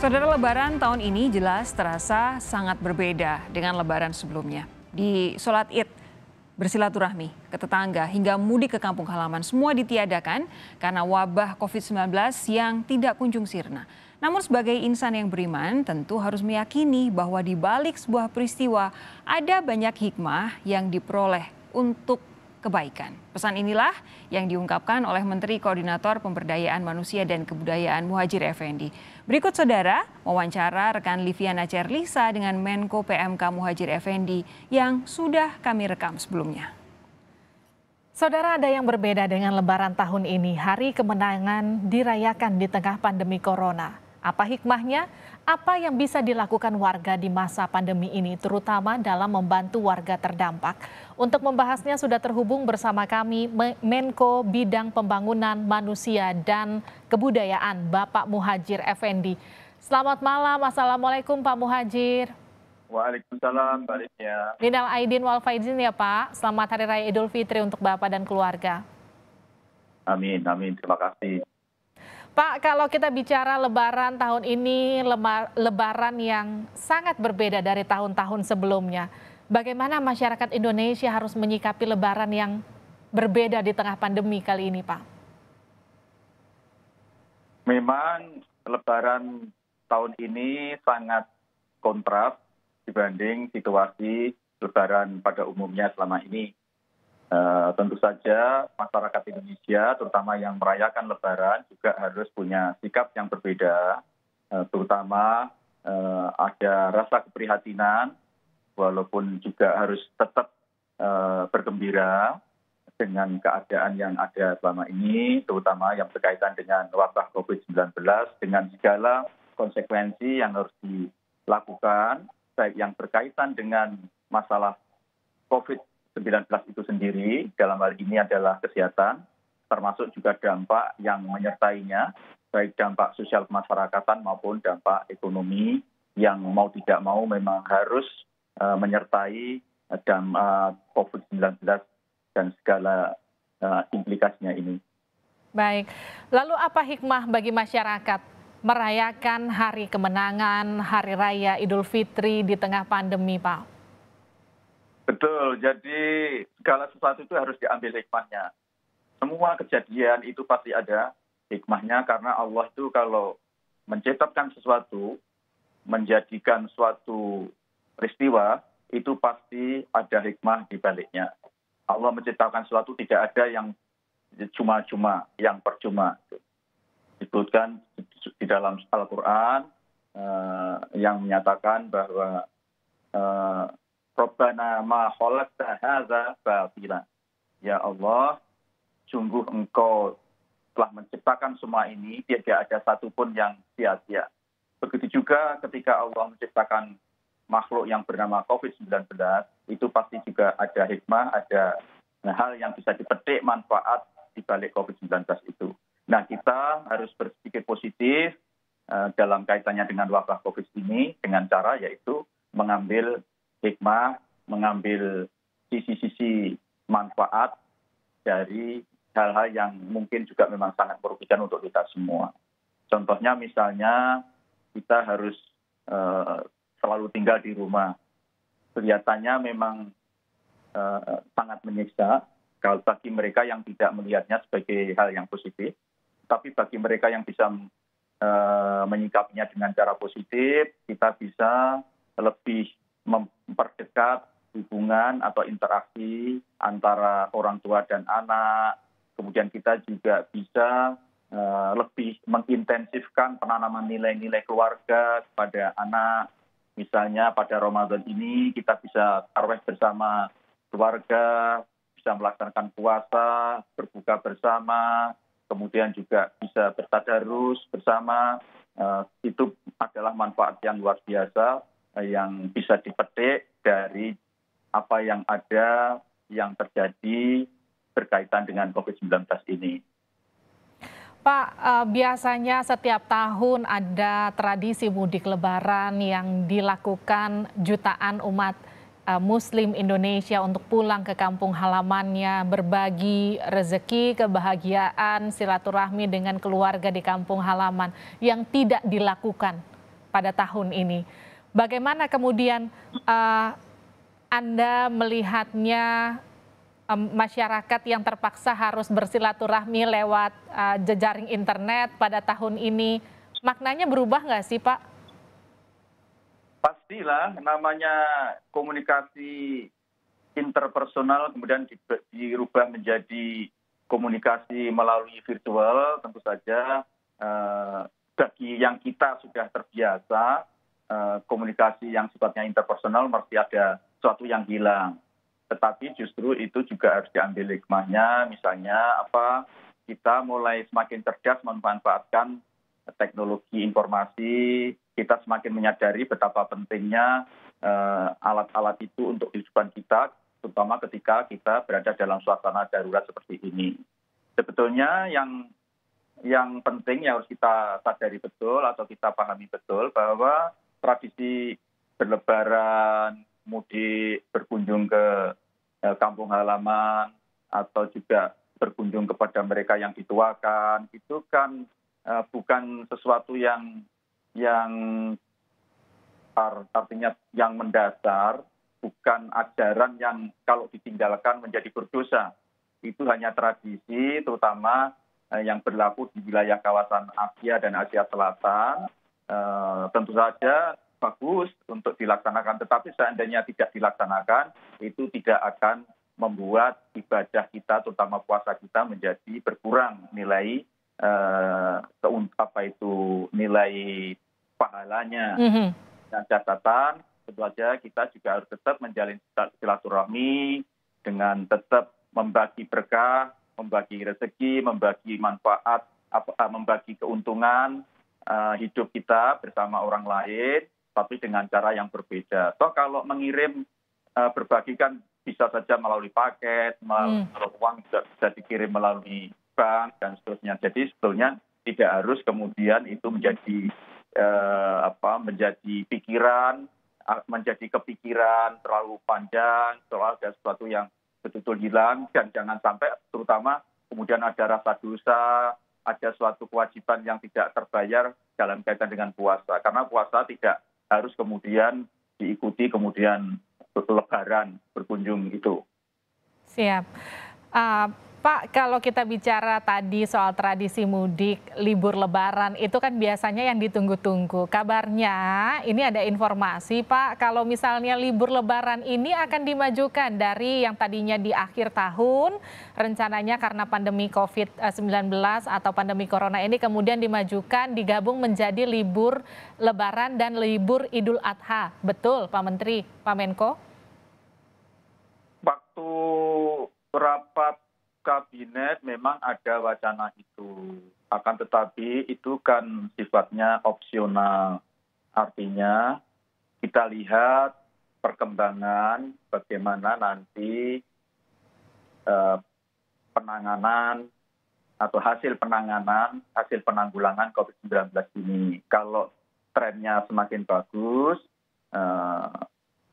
Saudara lebaran tahun ini jelas terasa sangat berbeda dengan lebaran sebelumnya. Di sholat id, bersilaturahmi ke tetangga hingga mudik ke kampung halaman semua ditiadakan karena wabah COVID-19 yang tidak kunjung sirna. Namun sebagai insan yang beriman tentu harus meyakini bahwa di balik sebuah peristiwa ada banyak hikmah yang diperoleh untuk kebaikan. Pesan inilah yang diungkapkan oleh Menteri Koordinator Pemberdayaan Manusia dan Kebudayaan Muhajir Effendi. Berikut saudara wawancara rekan Liviana Cerlisa dengan Menko PMK Muhajir Effendi yang sudah kami rekam sebelumnya. Saudara ada yang berbeda dengan lebaran tahun ini. Hari kemenangan dirayakan di tengah pandemi corona. Apa hikmahnya? Apa yang bisa dilakukan warga di masa pandemi ini, terutama dalam membantu warga terdampak? Untuk membahasnya sudah terhubung bersama kami Menko Bidang Pembangunan Manusia dan Kebudayaan, Bapak Muhajir Effendi. Selamat malam, Assalamualaikum Pak Muhajir. Waalaikumsalam, Mbak Livia. Minal Aidin wal Faizin ya Pak. Selamat Hari Raya Idul Fitri untuk Bapak dan keluarga. Amin, amin. Terima kasih. Pak, kalau kita bicara lebaran tahun ini, lebaran yang sangat berbeda dari tahun-tahun sebelumnya. Bagaimana masyarakat Indonesia harus menyikapi lebaran yang berbeda di tengah pandemi kali ini, Pak? Memang lebaran tahun ini sangat kontras dibanding situasi lebaran pada umumnya selama ini. Eh, tentu saja masyarakat indonesia terutama yang merayakan lebaran juga harus punya sikap yang berbeda eh, terutama eh, ada rasa keprihatinan walaupun juga harus tetap bergembira dengan keadaan yang ada selama ini terutama yang berkaitan dengan wabah COVID-19 dengan segala konsekuensi yang harus dilakukan baik yang berkaitan dengan masalah COVID 19 itu sendiri dalam hal ini adalah kesehatan, termasuk juga dampak yang menyertainya, baik dampak sosial kemasyarakatan maupun dampak ekonomi yang mau tidak mau memang harus uh, menyertai eh, dampak eh, COVID-19 dan segala uh, implikasinya ini. Baik, lalu apa hikmah bagi masyarakat merayakan hari kemenangan, hari raya Idul Fitri di tengah pandemi, Pak? Betul, jadi segala sesuatu itu harus diambil hikmahnya. Semua kejadian itu pasti ada hikmahnya karena Allah itu kalau menciptakan sesuatu, menjadikan suatu peristiwa, itu pasti ada hikmah di baliknya. Allah menciptakan sesuatu tidak ada yang cuma-cuma, yang percuma. Disebutkan di dalam Al-Quran eh, yang menyatakan bahwa eh, Rabbana ma khalaqta hadza batila. Ya Allah, sungguh engkau telah menciptakan semua ini, tidak ada satu pun yang sia-sia. Begitu juga ketika Allah menciptakan makhluk yang bernama COVID-19, itu pasti juga ada hikmah, ada hal yang bisa dipetik manfaat di balik COVID-19 itu. Nah, kita harus berpikir positif eh, dalam kaitannya dengan wabah COVID ini dengan cara yaitu mengambil hikmah mengambil sisi sisi manfaat dari hal hal yang mungkin juga memang sangat merugikan untuk kita semua. Contohnya misalnya kita harus uh, selalu tinggal di rumah. Kelihatannya memang uh, sangat menyiksa kalau bagi mereka yang tidak melihatnya sebagai hal yang positif, tapi bagi mereka yang bisa uh, menyikapinya dengan cara positif, kita bisa lebih memperdekat hubungan atau interaksi antara orang tua dan anak. Kemudian kita juga bisa uh, lebih mengintensifkan penanaman nilai-nilai keluarga kepada anak. Misalnya pada Ramadan ini kita bisa tarweh bersama keluarga, bisa melaksanakan puasa, berbuka bersama, kemudian juga bisa bertadarus bersama. Uh, itu adalah manfaat yang luar biasa Eh, yang bisa dipetik dari apa yang ada yang terjadi berkaitan dengan COVID-19 ini. Pak, eh, biasanya setiap tahun ada tradisi mudik lebaran yang dilakukan jutaan umat eh, muslim Indonesia untuk pulang ke kampung halamannya, berbagi rezeki, kebahagiaan, silaturahmi dengan keluarga di kampung halaman yang tidak dilakukan pada tahun ini. Bagaimana kemudian uh, Anda melihatnya um, masyarakat yang terpaksa harus bersilaturahmi lewat uh, jejaring internet pada tahun ini? Maknanya berubah nggak sih Pak? Pastilah namanya komunikasi interpersonal kemudian dirubah menjadi komunikasi melalui virtual tentu saja uh, bagi yang kita sudah terbiasa Eh, komunikasi yang sifatnya interpersonal mesti ada sesuatu yang hilang. Tetapi justru itu juga harus diambil hikmahnya, misalnya apa kita mulai semakin cerdas memanfaatkan teknologi informasi, kita semakin menyadari betapa pentingnya eh, alat-alat uh, itu untuk kehidupan kita, terutama ketika kita berada dalam suasana darurat seperti ini. Sebetulnya yang yang penting yang harus kita sadari betul atau kita pahami betul bahwa tradisi berlebaran, mudik, berkunjung ke eh, kampung halaman, atau juga berkunjung kepada mereka yang dituakan, itu kan eh, bukan sesuatu yang yang artinya yang mendasar, bukan ajaran yang kalau ditinggalkan menjadi berdosa. Itu hanya tradisi, terutama eh, yang berlaku di wilayah kawasan Asia dan Asia Selatan, Eh, tentu saja bagus untuk dilaksanakan tetapi seandainya tidak dilaksanakan itu tidak akan membuat ibadah kita terutama puasa kita menjadi berkurang nilai uh, apa itu nilai pahalanya mm-hmm. dan catatan tentu saja kita juga harus tetap menjalin silaturahmi dengan tetap membagi berkah, membagi rezeki, membagi manfaat, apa, eh, membagi keuntungan Eh, hidup kita bersama orang lain tapi dengan cara yang berbeda. Toh kalau mengirim eh, berbagikan bisa saja melalui paket, melalui hmm. uang juga bisa dikirim melalui bank dan seterusnya. Jadi sebetulnya tidak harus kemudian itu menjadi eh, apa menjadi pikiran, menjadi kepikiran terlalu panjang soal ada sesuatu yang betul-betul hilang dan jangan sampai terutama kemudian ada rasa dosa ada suatu kewajiban yang tidak terbayar dalam kaitan dengan puasa. Karena puasa tidak harus kemudian diikuti kemudian lebaran berkunjung itu. Siap. Uh, Pak, kalau kita bicara tadi soal tradisi mudik, libur lebaran, itu kan biasanya yang ditunggu-tunggu. Kabarnya ini ada informasi Pak, kalau misalnya libur lebaran ini akan dimajukan dari yang tadinya di akhir tahun, rencananya karena pandemi COVID-19 atau pandemi Corona ini kemudian dimajukan, digabung menjadi libur lebaran dan libur idul adha. Betul Pak Menteri, Pak Menko? rapat kabinet memang ada wacana itu. Akan tetapi itu kan sifatnya opsional. Artinya kita lihat perkembangan bagaimana nanti eh, penanganan atau hasil penanganan, hasil penanggulangan COVID-19 ini. Kalau trennya semakin bagus eh,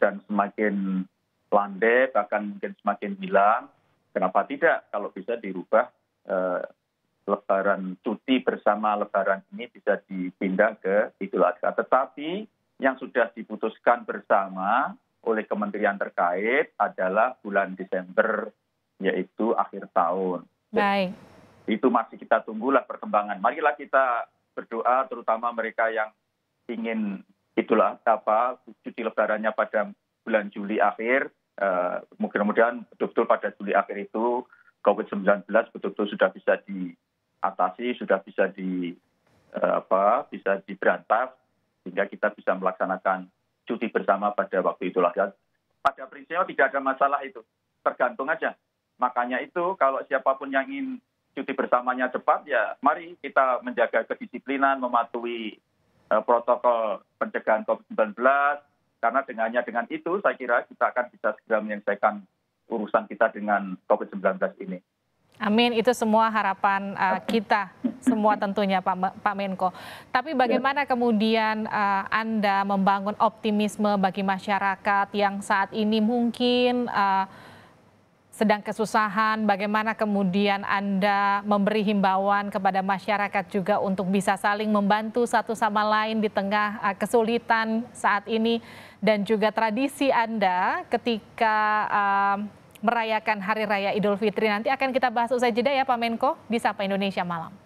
dan semakin landai, bahkan mungkin semakin hilang, kenapa tidak kalau bisa dirubah eh, lebaran cuti bersama lebaran ini bisa dipindah ke Idul Adha. Tetapi yang sudah diputuskan bersama oleh kementerian terkait adalah bulan Desember yaitu akhir tahun. Baik. Itu masih kita tunggulah perkembangan. Marilah kita berdoa terutama mereka yang ingin itulah apa cuti lebarannya pada bulan Juli akhir Eh, mudah mudahan betul betul pada juli akhir itu covid 19 betul betul sudah bisa diatasi sudah bisa eh, apa, bisa diberantas sehingga kita bisa melaksanakan cuti bersama pada waktu itulah dan pada prinsipnya tidak ada masalah itu tergantung aja makanya itu kalau siapapun yang ingin cuti bersamanya cepat ya mari kita menjaga kedisiplinan mematuhi eh, protokol pencegahan COVID-19 karena dengannya dengan itu saya kira kita akan bisa segera menyelesaikan urusan kita dengan COVID-19 ini. Amin, itu semua harapan uh, kita semua tentunya Pak, Pak Menko. Tapi bagaimana ya. kemudian uh, Anda membangun optimisme bagi masyarakat yang saat ini mungkin uh, sedang kesusahan, bagaimana kemudian Anda memberi himbauan kepada masyarakat juga untuk bisa saling membantu satu sama lain di tengah eh, kesulitan saat ini dan juga tradisi Anda ketika uh, merayakan Hari Raya Idul Fitri nanti akan kita bahas usai jeda ya Pak Menko di Sapa Indonesia Malam.